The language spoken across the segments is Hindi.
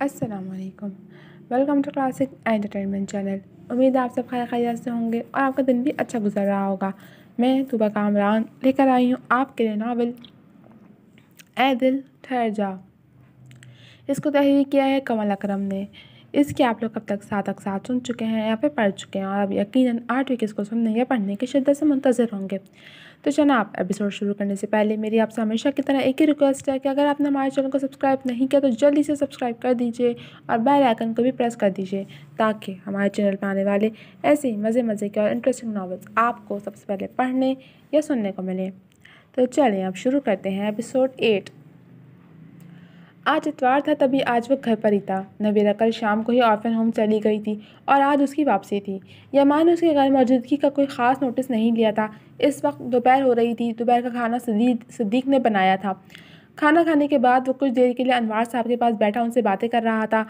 असलकम welcome to classic entertainment channel उम्मीद है आप सब खैर खैर से होंगे और आपका दिन भी अच्छा गुजर रहा होगा मैं तुबा कामरान लेकर आई हूँ आपके लिए नावल ए दिल ठहर जा इसको तहरीर किया है कमल अक्रम ने इसके आप लोग अब तक सात अकसात सुन चुके हैं या फिर पढ़ चुके हैं और अब यकीन आठवीं वीक इसको सुनने या पढ़ने की शिद्दत से मुंतज़र होंगे तो आप एपिसोड शुरू करने से पहले मेरी आपसे हमेशा की तरह एक ही रिक्वेस्ट है कि अगर आपने हमारे चैनल को सब्सक्राइब नहीं किया तो जल्दी से सब्सक्राइब कर दीजिए और बेल आइकन को भी प्रेस कर दीजिए ताकि हमारे चैनल पर आने वाले ऐसे ही मज़े मज़े के और इंटरेस्टिंग नावल्स आपको सबसे पहले पढ़ने या सुनने को मिले तो चलें अब शुरू करते हैं एपिसोड एट आज इतवार था तभी आज वह घर पर ही था नवेरा कल शाम को ही ऑर्फन होम चली गई थी और आज उसकी वापसी थी यमान ने उसके गैर मौजूदगी का कोई ख़ास नोटिस नहीं लिया था इस वक्त दोपहर हो रही थी दोपहर का खाना सदीक सदीक ने बनाया था खाना खाने के बाद वो कुछ देर के लिए अनवार साहब के पास बैठा उनसे बातें कर रहा था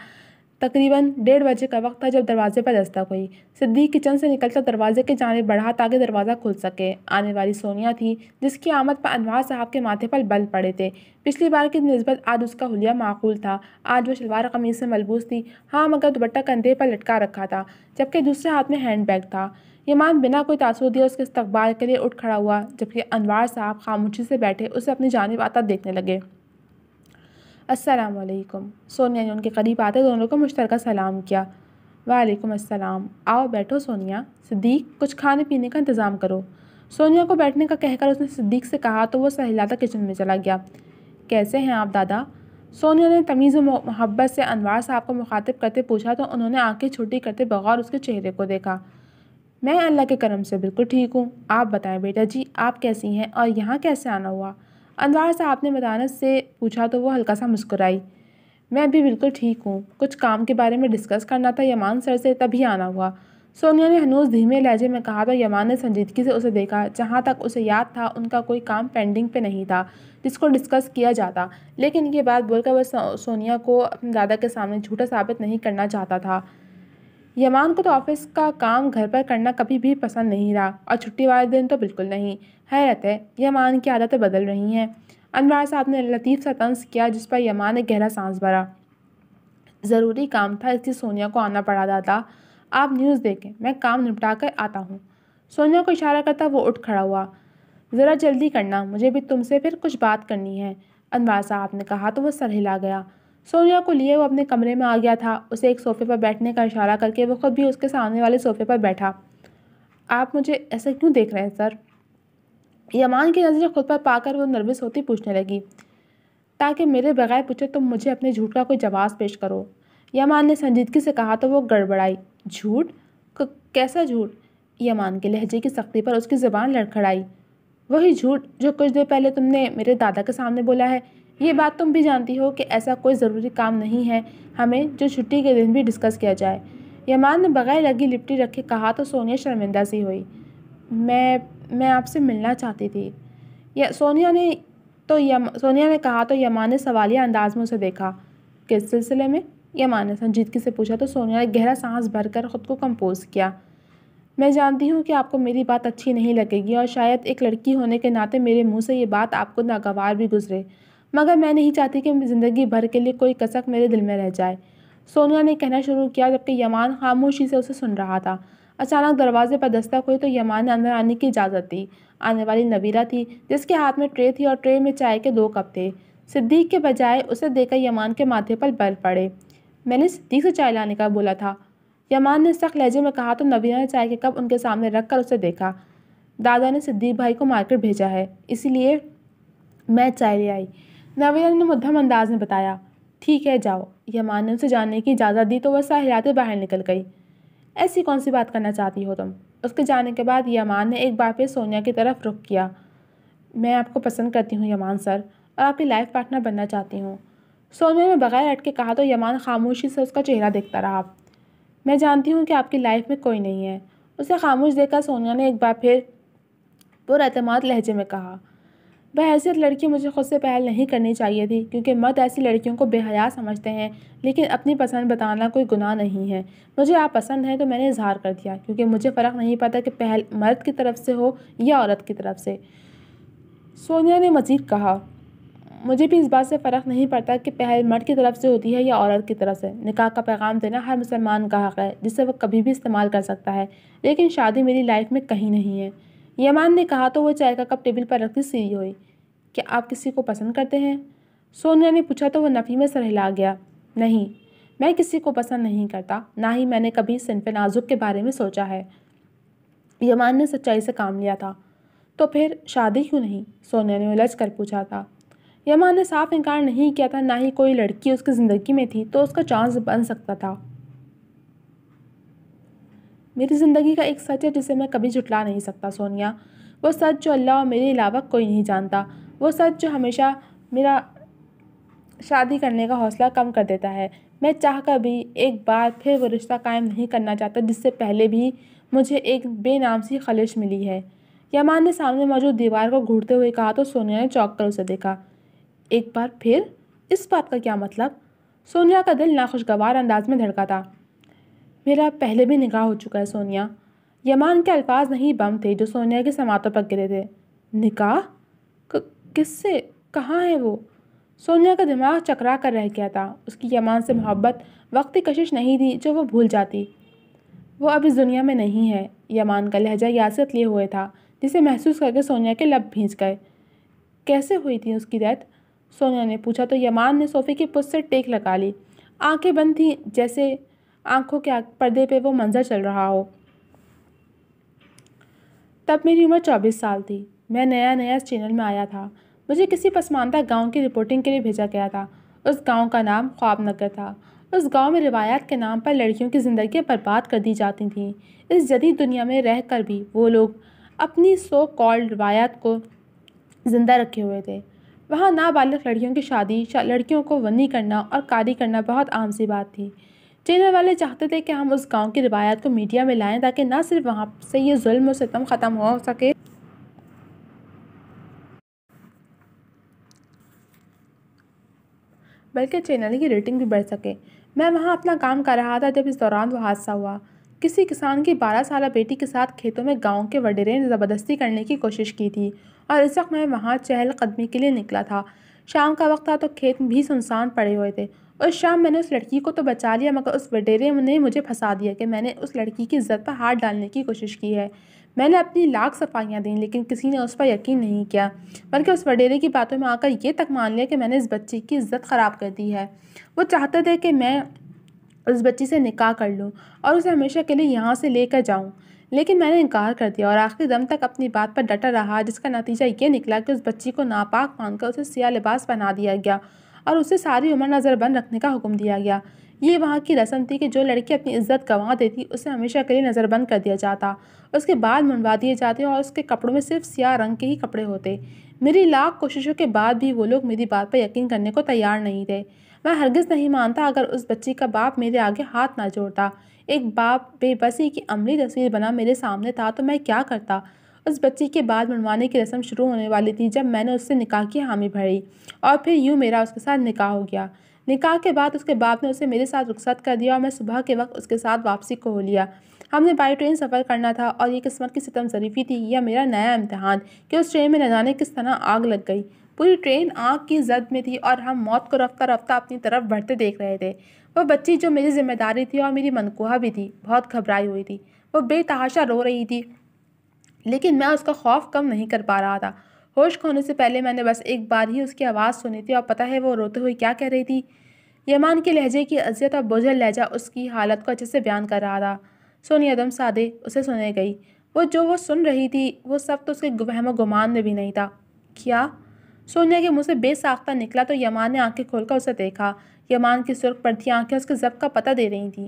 तकरीबन डेढ़ बजे का वक्त था जब दरवाजे पर दस्तक हुई सिद्दीक किचन से निकलकर दरवाजे के जाने बढ़ा ताकि दरवाज़ा खुल सके आने वाली सोनिया थी जिसकी आमद पर अनवार साहब के माथे पर बल पड़े थे पिछली बार की नस्बत आज उसका हुलिया माकूल था आज वो शलवार कमीज से मलबूस थी हाँ मगर दुपट्टा कंधे पर लटका रखा था जबकि दूसरे हाथ में हैंड बैग था यमान बिना कोई तासुर दिए उसके इस्तबाल के लिए उठ खड़ा हुआ जबकि अनवार साहब खामोशी से बैठे उसे अपनी जानब आता देखने लगे असलकम सोनिया ने उनके करीब आते दोनों को मुश्तरक सलाम किया वालेकुम अस्सलाम आओ बैठो सोनिया सिद्दीक कुछ खाने पीने का इंतज़ाम करो सोनिया को बैठने का कहकर उसने सिद्दीक से कहा तो वह सहलाता किचन में चला गया कैसे हैं आप दादा सोनिया ने तमीज़ मोहब्बत से अनवार साहब को मुखातिब करते पूछा तो उन्होंने आंखें छोटी करते बगौर उसके चेहरे को देखा मैं अल्लाह के करम से बिल्कुल ठीक हूँ आप बताएं बेटा जी आप कैसी हैं और यहाँ कैसे आना हुआ अनवार साहब ने मदानत से पूछा तो वो हल्का सा मुस्कुराई मैं अभी बिल्कुल ठीक हूँ कुछ काम के बारे में डिस्कस करना था यमान सर से तभी आना हुआ सोनिया ने हनूज धीमे लहजे में कहा तो यमान ने संजीदगी से उसे देखा जहाँ तक उसे याद था उनका कोई काम पेंडिंग पे नहीं था जिसको डिस्कस किया जाता लेकिन ये बात बोलकर वह सोनिया को अपने दादा के सामने झूठा साबित नहीं करना चाहता था यमान को तो ऑफिस का काम घर पर करना कभी भी पसंद नहीं रहा और छुट्टी वाले दिन तो बिल्कुल नहीं हैरत है यमान की आदतें बदल रही हैं अनवार साहब ने लतीफ़ सा तंस किया जिस पर यमान ने गहरा सांस भरा ज़रूरी काम था इसलिए सोनिया को आना पड़ा दादा आप न्यूज़ देखें मैं काम निपटा कर आता हूँ सोनिया को इशारा करता वो उठ खड़ा हुआ ज़रा जल्दी करना मुझे भी तुमसे फिर कुछ बात करनी है अनवार साहब ने कहा तो वह सर हिला गया सोनिया को लिए वो अपने कमरे में आ गया था उसे एक सोफ़े पर बैठने का इशारा करके वो खुद भी उसके सामने वाले सोफ़े पर बैठा आप मुझे ऐसा क्यों देख रहे हैं सर यमान की नज़रें खुद पर पाकर वो नर्वस होती पूछने लगी ताकि मेरे बगैर पूछे तुम तो मुझे अपने झूठ का कोई जवाब पेश करो यमान ने संजीदगी से कहा तो वो गड़बड़ाई झूठ कैसा झूठ यमान के लहजे की सख्ती पर उसकी ज़बान लड़खड़ाई वही झूठ जो कुछ देर पहले तुमने मेरे दादा के सामने बोला है ये बात तुम भी जानती हो कि ऐसा कोई ज़रूरी काम नहीं है हमें जो छुट्टी के दिन भी डिस्कस किया जाए यमान ने बगैर लगी लिपटी रखे कहा तो सोनिया शर्मिंदा सी हुई मैं मैं आपसे मिलना चाहती थी या सोनिया ने तो यम सोनिया ने कहा तो यमान ने सवालिया अंदाज में उसे देखा किस सिलसिले में यमान ने संजीदगी से पूछा तो सोनिया ने गहरा सांस भरकर ख़ुद को कंपोज किया मैं जानती हूँ कि आपको मेरी बात अच्छी नहीं लगेगी और शायद एक लड़की होने के नाते मेरे मुँह से ये बात आपको नागवार भी गुजरे मगर मैं नहीं चाहती कि ज़िंदगी भर के लिए कोई कसक मेरे दिल में रह जाए सोनिया ने कहना शुरू किया जबकि यमान खामोशी से उसे सुन रहा था अचानक दरवाजे पर दस्तक हुई तो यमान ने अंदर आने की इजाज़त दी आने वाली नबीरा थी जिसके हाथ में ट्रे थी और ट्रे में चाय के दो कप थे सिद्दीक के बजाय उसे देखकर यमान के माथे पर बल पड़े मैंने सिद्दीक से चाय लाने का बोला था यमान ने सख्त लहजे में कहा तो नबीरा ने चाय के कप उनके सामने रख कर उसे देखा दादा ने सिद्दीक भाई को मार्केट भेजा है इसीलिए मैं चाय ले आई नावेदा ने मध्यम अंदाज में बताया ठीक है जाओ यमान ने उसे जाने की इजाज़त दी तो वह सहलाते बाहर निकल गई ऐसी कौन सी बात करना चाहती हो तुम उसके जाने के बाद यमान ने एक बार फिर सोनिया की तरफ रुख किया मैं आपको पसंद करती हूँ यमान सर और आपकी लाइफ पार्टनर बनना चाहती हूँ सोनिया ने बगैर अटके कहा तो यमान खामोशी से उसका चेहरा देखता रहा मैं जानती हूँ कि आपकी लाइफ में कोई नहीं है उसे खामोश देखकर सोनिया ने एक बार फिर पुरमाद लहजे में कहा वह ऐसी लड़की मुझे खुद से पहल नहीं करनी चाहिए थी क्योंकि मर्द ऐसी लड़कियों को बेहया समझते हैं लेकिन अपनी पसंद बताना कोई गुनाह नहीं है मुझे आप पसंद हैं तो मैंने इजहार कर दिया क्योंकि मुझे फ़र्क नहीं पता कि पहल मर्द की तरफ से हो या औरत की तरफ से सोनिया ने मज़ीद कहा मुझे भी इस बात से फ़र्क नहीं पड़ता कि पहल मर्द की तरफ से होती है या औरत की तरफ से निकाह का पैगाम देना हर मुसलमान का हक़ है जिसे वह कभी भी इस्तेमाल कर सकता है लेकिन शादी मेरी लाइफ में कहीं नहीं है यमान ने कहा तो वह चाय का कप टेबल पर रखती सीरी हुई क्या कि आप किसी को पसंद करते हैं सोनिया ने पूछा तो वह नफ़ी में सर हिला गया नहीं मैं किसी को पसंद नहीं करता ना ही मैंने कभी सिनफे नाजुक के बारे में सोचा है यमान ने सच्चाई से काम लिया था तो फिर शादी क्यों नहीं सोनिया ने उलझ कर पूछा था यमान ने साफ इनकार नहीं किया था ना ही कोई लड़की उसकी ज़िंदगी में थी तो उसका चांस बन सकता था मेरी ज़िंदगी का एक सच है जिसे मैं कभी जुटला नहीं सकता सोनिया वो सच जो अल्लाह और मेरे अलावा कोई नहीं जानता वो सच जो हमेशा मेरा शादी करने का हौसला कम कर देता है मैं चाह कर भी एक बार फिर वो रिश्ता कायम नहीं करना चाहता जिससे पहले भी मुझे एक बेनाम सी खलिश मिली है यमान ने सामने मौजूद दीवार को घूरते हुए कहा तो सोनिया ने चौंक कर उसे देखा एक बार फिर इस बात का क्या मतलब सोनिया का दिल नाखुशगवार अंदाज में धड़का था मेरा पहले भी निगाह हो चुका है सोनिया यमान के अल्फाज नहीं बम थे जो सोनिया के समातों पर गिरे थे निकाह किससे कहाँ है वो सोनिया का दिमाग चकरा कर रह गया था उसकी यमान से मोहब्बत वक्त की कशिश नहीं थी जो वो भूल जाती वो अब इस दुनिया में नहीं है यमान का लहजा यासत लिए हुए था जिसे महसूस करके सोनिया के लब भींच गए कैसे हुई थी उसकी डेथ सोनिया ने पूछा तो यमान ने सोफे की पुस्त से टेक लगा ली आंखें बंद थीं जैसे आंखों के पर्दे पे वो मंजर चल रहा हो तब मेरी उम्र चौबीस साल थी मैं नया नया इस चैनल में आया था मुझे किसी पसमानदा गांव की रिपोर्टिंग के लिए भेजा गया था उस गांव का नाम ख्वाब नगर था उस गांव में रिवायत के नाम पर लड़कियों की ज़िंदगी बर्बाद कर दी जाती थी इस जदीद दुनिया में रह कर भी वो लोग अपनी सो कॉल्ड रवायात को ज़िंदा रखे हुए थे वहाँ नाबालिग लड़कियों की शादी लड़कियों को वनी करना और कारी करना बहुत आम सी बात थी चैनल वाले चाहते थे कि हम उस गांव की रिवायत को मीडिया में लाएं ताकि ना सिर्फ वहाँ से ये जुल्म और सितम ख़त्म हो सके बल्कि चैनल की रेटिंग भी बढ़ सके मैं वहाँ अपना काम कर रहा था जब इस दौरान वो हादसा हुआ किसी किसान की बारह साल बेटी के साथ खेतों में गांव के वडेरे ने ज़बरदस्ती करने की कोशिश की थी और इस वक्त मैं वहाँ चहलकदमी के लिए निकला था शाम का वक्त था तो खेत भी सुनसान पड़े हुए थे उस शाम मैंने उस लड़की को तो बचा लिया मगर उस वडेरे ने मुझे फंसा दिया कि मैंने उस लड़की की इज्जत पर हाथ डालने की कोशिश की है मैंने अपनी लाख सफाइयाँ दी लेकिन किसी ने उस पर यकीन नहीं किया बल्कि उस वडेरे की बातों में आकर ये तक मान लिया कि मैंने इस बच्चे की इज्जत ख़राब कर दी है वो चाहते थे कि मैं उस बच्ची से निकाह कर लूँ और उसे हमेशा के लिए यहाँ से लेकर जाऊँ लेकिन मैंने इनकार कर दिया और आखिरी दम तक अपनी बात पर डटा रहा जिसका नतीजा ये निकला कि उस बच्ची को नापाक मानकर उसे सिया लिबास बना दिया गया और उसे सारी उम्र नज़रबंद रखने का हुक्म दिया गया ये वहाँ की रस्म थी कि जो लड़की अपनी इज्जत गंवा देती उसे हमेशा के लिए नज़रबंद कर दिया जाता उसके बाल मनवा दिए जाते और उसके कपड़ों में सिर्फ सियाह रंग के ही कपड़े होते मेरी लाख कोशिशों के बाद भी वो लोग मेरी बात पर यकीन करने को तैयार नहीं थे मैं हरगिज़ नहीं मानता अगर उस बच्ची का बाप मेरे आगे हाथ ना जोड़ता एक बाप बेबसी की अमली तस्वीर बना मेरे सामने था तो मैं क्या करता उस बच्ची के बाद मनवाने की रस्म शुरू होने वाली थी जब मैंने उससे निकाह की हामी भरी और फिर यूँ मेरा उसके साथ निकाह हो गया निकाह के बाद उसके बाप ने उसे मेरे साथ रुखसत कर दिया और मैं सुबह के वक्त उसके साथ वापसी को हो लिया हमने बाई ट्रेन सफ़र करना था और ये किस्मत की सितम शरीफी थी यह मेरा नया इम्तहान कि उस ट्रेन में न जाने किस तरह आग लग गई पूरी ट्रेन आग की जद में थी और हम मौत को रफ्ता रफ्ता अपनी तरफ बढ़ते देख रहे थे वह बच्ची जो मेरी जिम्मेदारी थी और मेरी मनकोहा भी थी बहुत घबराई हुई थी वो बेतहाशा रो रही थी लेकिन मैं उसका खौफ कम नहीं कर पा रहा था होश खोने से पहले मैंने बस एक बार ही उसकी आवाज़ सुनी थी और पता है वो रोते हुए क्या कह रही थी यमान के लहजे की अजियत और बोझल लहजा उसकी हालत को अच्छे से बयान कर रहा था सोनी अदम सादे उसे सुने गई वो जो वो सुन रही थी वो सब तो उसके वहम गुमान में भी नहीं था क्या सोनिया के मुंह से बेसाख्ता निकला तो यमान ने आंखें खोलकर उसे देखा यमान की सुर्ख पर थी आंखें उसके जब का पता दे रही थी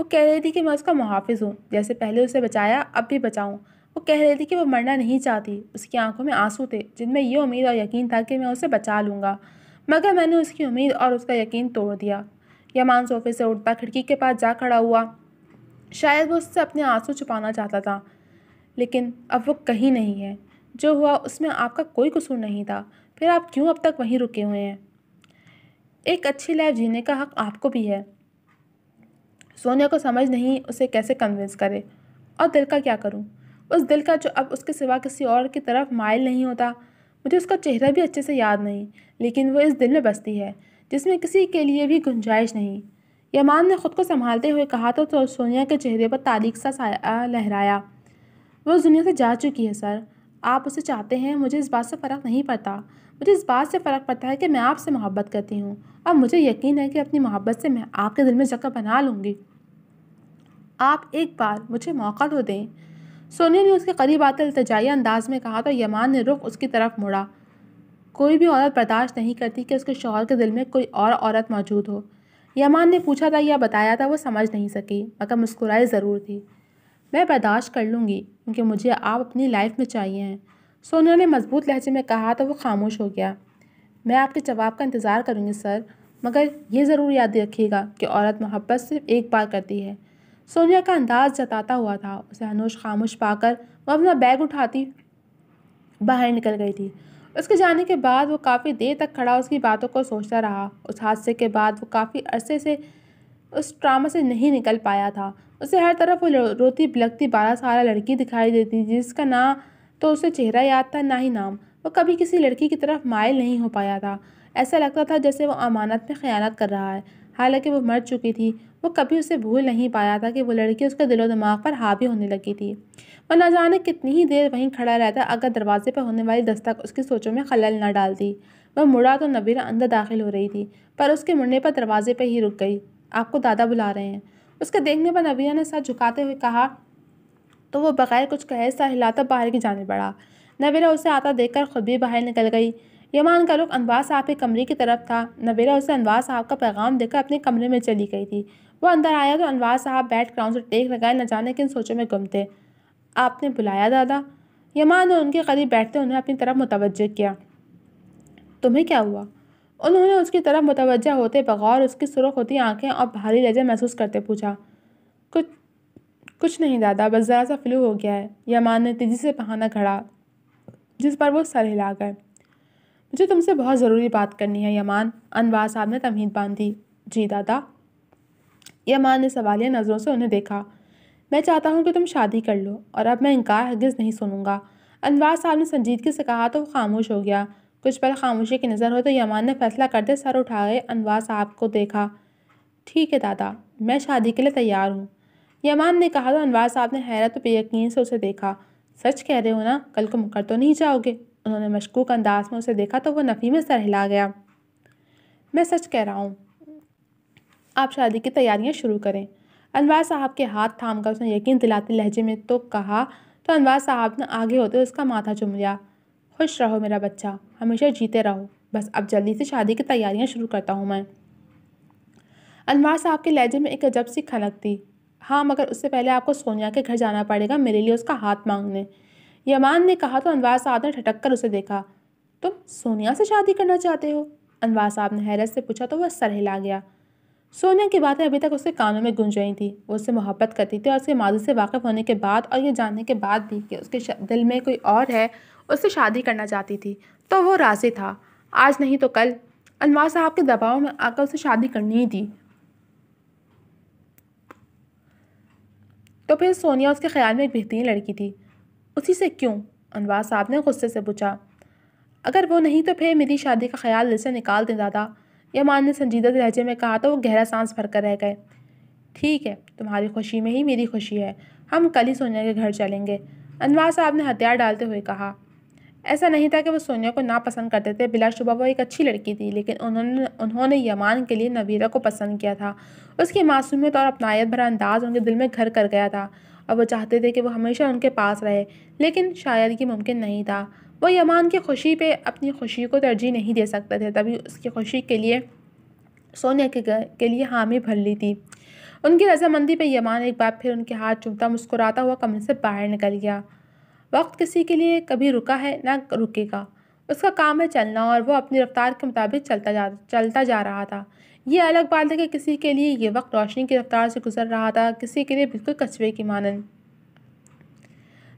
वो कह रही थी कि मैं उसका मुहाफ़ हूँ जैसे पहले उसे बचाया अब भी बचाऊँ वो कह रही थी कि वो मरना नहीं चाहती उसकी आंखों में आंसू थे जिनमें ये उम्मीद और यकीन था कि मैं उसे बचा लूँगा मगर मैंने उसकी उम्मीद और उसका यकीन तोड़ दिया यमान सोफे से उठता खिड़की के पास जा खड़ा हुआ शायद वो उससे अपने आंसू छुपाना चाहता था लेकिन अब वो कहीं नहीं है जो हुआ उसमें आपका कोई कसूर नहीं था फिर आप क्यों अब तक वहीं रुके हुए हैं एक अच्छी लाइफ जीने का हक आपको भी है सोनिया को समझ नहीं उसे कैसे कन्विंस करे और दिल का क्या करूं? उस दिल का जो अब उसके सिवा किसी और की तरफ माइल नहीं होता मुझे उसका चेहरा भी अच्छे से याद नहीं लेकिन वो इस दिल में बसती है जिसमें किसी के लिए भी गुंजाइश नहीं यमान ने ख़ुद को संभालते हुए कहा तो, तो सोनिया के चेहरे पर तारीख सा साया लहराया वो दुनिया से जा चुकी है सर आप उसे चाहते हैं मुझे इस बात से फ़र्क नहीं पड़ता मुझे इस बात से फ़र्क पड़ता है कि मैं आपसे मोहब्बत करती हूँ और मुझे यकीन है कि अपनी मोहब्बत से मैं आपके दिल में जगह बना लूँगी आप एक बार मुझे मौका तो दें सोनिया ने उसके करीब आते अल्तजाई अंदाज में कहा तो यमान ने रुख उसकी तरफ मुड़ा कोई भी औरत बर्दाश्त नहीं करती कि उसके शोहर के दिल में कोई और औरत मौजूद हो यमान ने पूछा था या बताया था वो समझ नहीं सकी मगर मुस्कुराई ज़रूर थी मैं बर्दाश्त कर लूँगी क्योंकि मुझे आप अपनी लाइफ में चाहिए हैं सोनिया ने मजबूत लहजे में कहा तो वो खामोश हो गया मैं आपके जवाब का इंतज़ार करूँगी सर मगर ये ज़रूर याद रखिएगा कि औरत मोहब्बत सिर्फ एक बार करती है सोनिया का अंदाज जताता हुआ था उसे अनुज खामोश पाकर वह अपना बैग उठाती बाहर निकल गई थी उसके जाने के बाद वो काफ़ी देर तक खड़ा उसकी बातों को सोचता रहा उस हादसे के बाद वो काफ़ी अरसे से उस ट्रामा से नहीं निकल पाया था उसे हर तरफ वो रोती बिलकती बारह सारा लड़की दिखाई देती जिसका ना तो उसे चेहरा याद था ना ही नाम वो कभी किसी लड़की की तरफ मायल नहीं हो पाया था ऐसा लगता था जैसे वो अमानत में ख़यानत कर रहा है हालांकि वो मर चुकी थी वो कभी उसे भूल नहीं पाया था कि वो लड़की उसके दिलो दिमाग पर हावी होने लगी थी वह ना जाने कितनी ही देर वहीं खड़ा रहता अगर दरवाजे पर होने वाली दस्तक उसकी सोचों में खलल ना डालती वह मुड़ा तो नबीरा अंदर दाखिल हो रही थी पर उसके मुड़ने पर दरवाजे पर ही रुक गई आपको दादा बुला रहे हैं उसके देखने पर नबीरा ने सर झुकाते हुए कहा तो वो बगैर कुछ कहे सा हिलाता बाहर की जाने पड़ा नबीरा उसे आता देखकर खुद भी बाहर निकल गई यमान का रुख अनवार साहब के कमरे की तरफ था नवेरा उसे अनवा साहब का पैगाम देकर अपने कमरे में चली गई थी वो अंदर आया तो अनवार साहब ग्राउंड से टेक लगाए न जाने किन सोचों में गुम थे आपने बुलाया दादा यमान ने उनके करीब बैठते उन्हें अपनी तरफ मुतवजह किया तुम्हें क्या हुआ उन्होंने उसकी तरफ मुतवजह होते बगौर उसकी सुरख होती आंखें और भारी लहजा महसूस करते पूछा कुछ कुछ नहीं दादा बस ज़रा सा फ्लू हो गया है यमान ने तेज़ी से बहाना खड़ा जिस पर वो सर हिला गए मुझे तुमसे बहुत ज़रूरी बात करनी है यमान अनवार साहब ने तमहीद बांधी जी दादा यमान ने सवालिया नज़रों से उन्हें देखा मैं चाहता हूँ कि तुम शादी कर लो और अब मैं इनकार हगज़ नहीं सुनूंगा अनवार साहब ने संजीदगी से कहा तो वो खामोश हो गया कुछ पल खामोशी की नज़र हो तो यमान ने फैसला करते सर उठा गए अनवार साहब को देखा ठीक है दादा मैं शादी के लिए तैयार हूँ यमान ने कहा तो अनवार साहब ने हैरत तो बेयकीन से उसे देखा सच कह रहे हो ना कल को मुकर तो नहीं जाओगे उन्होंने मशकूक अंदाज में उसे देखा तो वह नफ़ी में सर हिला गया मैं सच कह रहा हूँ आप शादी की तैयारियाँ शुरू करें अनवार साहब के हाथ थाम कर उसने यकीन दिलाते लहजे में तो कहा तो अनवार साहब ने आगे होते उसका माथा चुम लिया खुश रहो मेरा बच्चा हमेशा जीते रहो बस अब जल्दी से शादी की तैयारियाँ शुरू करता हूँ मैं अनवार साहब के लहजे में एक अजब सी खनक थी हाँ मगर उससे पहले आपको सोनिया के घर जाना पड़ेगा मेरे लिए उसका हाथ मांगने यमान ने कहा तो अनवार साहब ने ठटक कर उसे देखा तुम सोनिया से शादी करना चाहते हो अनवार साहब ने हैरत से पूछा तो वह सर हिला गया सोनिया की बातें अभी तक उसके कानों में गूंज रही थी वो उससे मोहब्बत करती थी और उसके माजी से वाकिफ़ होने के बाद और ये जानने के बाद भी कि उसके दिल में कोई और है उससे शादी करना चाहती थी तो वो राजी था आज नहीं तो कल अनवार साहब के दबाव में आकर उसे शादी करनी ही थी तो फिर सोनिया उसके ख्याल में एक बेहतरीन लड़की थी उसी से क्यों अनवास साहब ने गुस्से से पूछा अगर वो नहीं तो फिर मेरी शादी का ख्याल दिल से निकाल दें दादा या मान ने संजीदा लहजे में कहा तो वो गहरा सांस भर कर रह गए ठीक है तुम्हारी खुशी में ही मेरी खुशी है हम कल ही सोनिया के घर चलेंगे अनवार साहब ने हथियार डालते हुए कहा ऐसा नहीं था कि वो सोनिया को ना पसंद करते थे बिलाशुबा वो एक अच्छी लड़की थी लेकिन उन्होंने उन्होंने यमान के लिए नवीरा को पसंद किया था उसकी मासूमियत और अपनायत भरा अंदाज उनके दिल में घर कर गया था और वो चाहते थे कि वो हमेशा उनके पास रहे लेकिन शायद ये मुमकिन नहीं था वो यमान की खुशी पे अपनी खुशी को तरजीह नहीं दे सकते थे तभी उसकी खुशी के लिए सोने के, के लिए हामी भर ली थी उनकी रजामंदी पे यमान एक बार फिर उनके हाथ चुमता मुस्कुराता हुआ कमरे से बाहर निकल गया वक्त किसी के लिए कभी रुका है ना रुकेगा उसका काम है चलना और वो अपनी रफ्तार के मुताबिक चलता जा चलता जा रहा था ये अलग बात है कि किसी के लिए ये वक्त रोशनी की रफ्तार से गुजर रहा था किसी के लिए बिल्कुल कछुए की मानन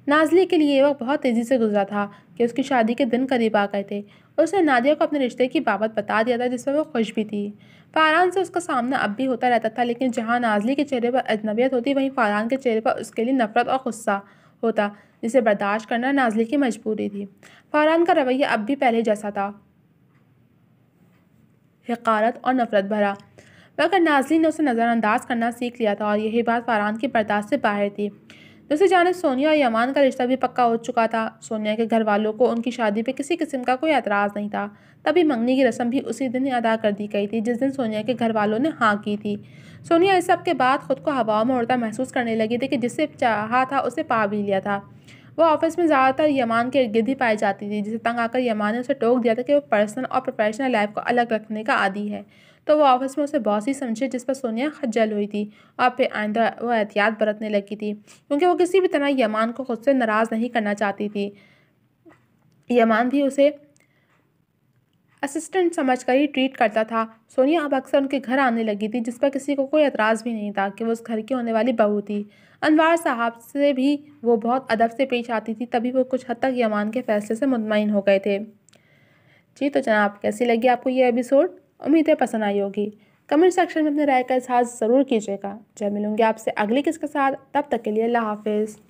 नाजली के लिए ये वक्त बहुत तेज़ी से गुजरा था कि उसकी शादी के दिन करीब आ गए थे उसने नादिया को अपने रिश्ते की बाबत बता दिया था जिसमें वो खुश भी थी फारान से उसका सामना अब भी होता रहता था लेकिन जहाँ नाजली के चेहरे पर अजनबियत होती वहीं फारान के चेहरे पर उसके लिए नफरत और गुस्सा होता जिसे बर्दाश्त करना नाजली की मजबूरी थी फारान का रवैया अब भी पहले जैसा था हकारत और नफरत भरा मगर नाजली ने उसे नज़रअंदाज करना सीख लिया था और यही बात फारहान की बर्दाश्त से बाहर थी दूसरी जानब सोनिया और यमान का रिश्ता भी पक्का हो चुका था सोनिया के घर वालों को उनकी शादी पर किसी किस्म का कोई एतराज़ नहीं था तभी मंगनी की रस्म भी उसी दिन अदा कर दी गई थी जिस दिन सोनिया के घर वालों ने हाँ की थी सोनिया इस सब के बाद ख़ुद को हवाओं में उड़ता महसूस करने लगी थी कि जिससे चाहा था उसे पा भी लिया था वो ऑफिस में ज़्यादातर यमान के गिरद ही पाई जाती थी जिसे तंग आकर यमान ने उसे टोक दिया था कि वो पर्सनल और प्रोफेशनल लाइफ को अलग रखने का आदि है तो वो ऑफिस में उसे बहुत ही समझे जिस पर सोनिया खज्जल हुई थी और फिर आइंदा वो एहतियात बरतने लगी थी क्योंकि वो किसी भी तरह यमान को खुद से नाराज़ नहीं करना चाहती थी यमान भी उसे असिस्टेंट समझकर ही ट्रीट करता था सोनिया अब अक्सर उनके घर आने लगी थी जिस पर किसी को कोई एतराज़ भी नहीं था कि वो उस घर की होने वाली बहू थी अनवार साहब से भी वो बहुत अदब से पेश आती थी तभी वो कुछ हद तक यमान के फैसले से मुतमिन हो गए थे जी तो जनाब कैसी लगी आपको ये एपिसोड उम्मीद है पसंद आई होगी कमेंट सेक्शन में अपने राय का इजहार ज़रूर कीजिएगा जब मिलूँगी आपसे अगली किस के साथ तब तक के लिए अल्लाह हाफिज़